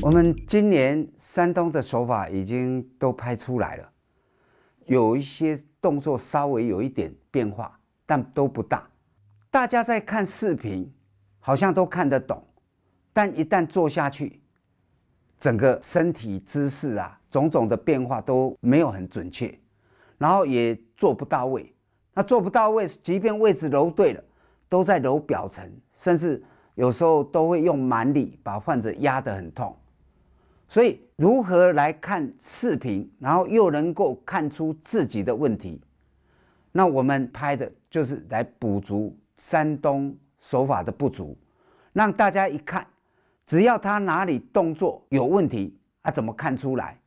我们今年山东的手法已经都拍出来了，有一些动作稍微有一点变化，但都不大。大家在看视频，好像都看得懂，但一旦做下去，整个身体姿势啊，种种的变化都没有很准确，然后也做不到位。那做不到位，即便位置揉对了，都在揉表层，甚至有时候都会用蛮力把患者压得很痛。所以如何来看视频，然后又能够看出自己的问题？那我们拍的就是来补足山东手法的不足，让大家一看，只要他哪里动作有问题啊，怎么看出来，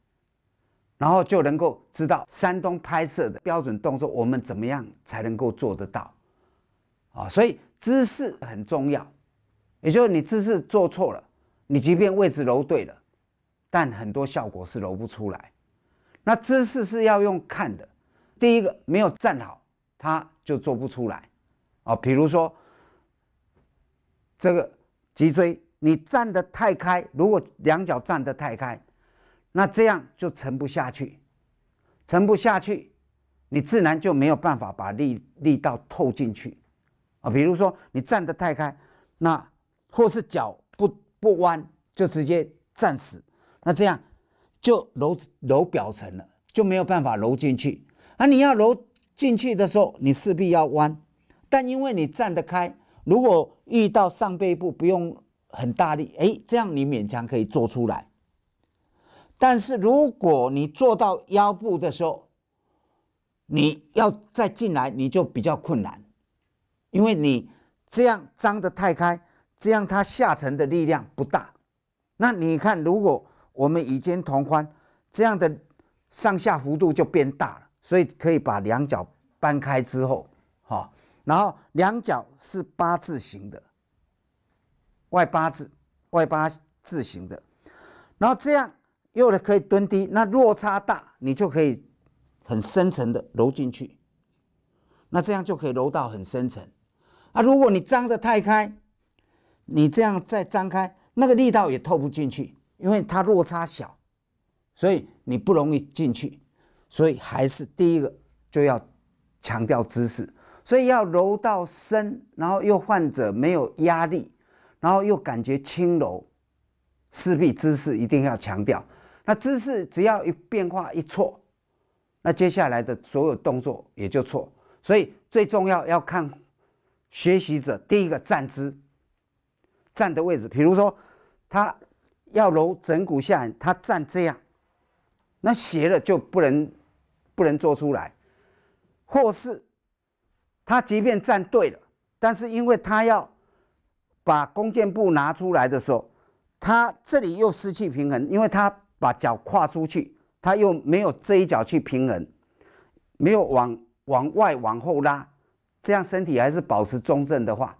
然后就能够知道山东拍摄的标准动作，我们怎么样才能够做得到？啊，所以姿势很重要，也就是你姿势做错了，你即便位置揉对了。但很多效果是揉不出来，那姿势是要用看的。第一个没有站好，它就做不出来。哦，比如说这个脊椎，你站得太开，如果两脚站得太开，那这样就沉不下去，沉不下去，你自然就没有办法把力力道透进去。啊，比如说你站得太开，那或是脚不不弯，就直接站死。那这样就揉揉表层了，就没有办法揉进去。啊，你要揉进去的时候，你势必要弯，但因为你站得开，如果遇到上背部，不用很大力，哎，这样你勉强可以做出来。但是如果你做到腰部的时候，你要再进来，你就比较困难，因为你这样张得太开，这样它下沉的力量不大。那你看，如果我们已经同宽，这样的上下幅度就变大了，所以可以把两脚搬开之后，哈，然后两脚是八字形的，外八字，外八字形的，然后这样又可以蹲低，那落差大，你就可以很深层的揉进去，那这样就可以揉到很深层。啊，如果你张得太开，你这样再张开，那个力道也透不进去。因为它落差小，所以你不容易进去，所以还是第一个就要强调姿势，所以要柔到深，然后又患者没有压力，然后又感觉轻柔，势必姿势一定要强调。那姿势只要一变化一错，那接下来的所有动作也就错。所以最重要要看学习者第一个站姿站的位置，比如说他。要揉整骨下来，他站这样，那斜了就不能不能做出来。或是他即便站对了，但是因为他要把弓箭步拿出来的时候，他这里又失去平衡，因为他把脚跨出去，他又没有这一脚去平衡，没有往往外往后拉，这样身体还是保持中正的话，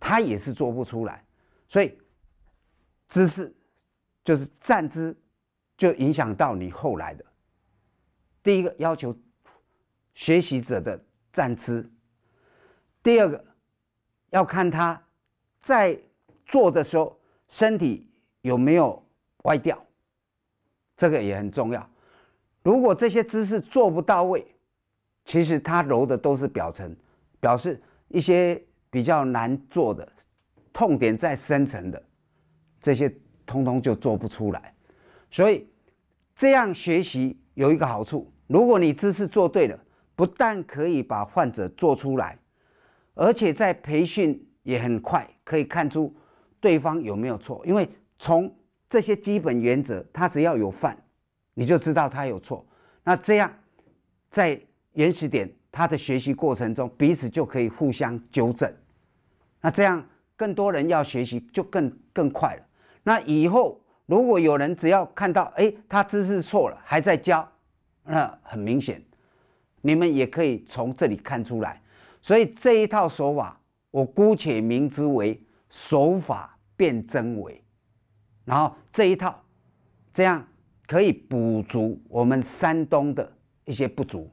他也是做不出来。所以姿势。就是站姿就影响到你后来的。第一个要求学习者的站姿，第二个要看他在做的时候身体有没有歪掉，这个也很重要。如果这些姿势做不到位，其实他揉的都是表层，表示一些比较难做的痛点在深层的这些。通通就做不出来，所以这样学习有一个好处：如果你知识做对了，不但可以把患者做出来，而且在培训也很快，可以看出对方有没有错。因为从这些基本原则，他只要有犯，你就知道他有错。那这样在原始点，他的学习过程中彼此就可以互相纠正。那这样更多人要学习就更更快了。那以后，如果有人只要看到，哎，他知识错了还在教，那很明显，你们也可以从这里看出来。所以这一套手法，我姑且名之为手法辨真伪。然后这一套，这样可以补足我们山东的一些不足。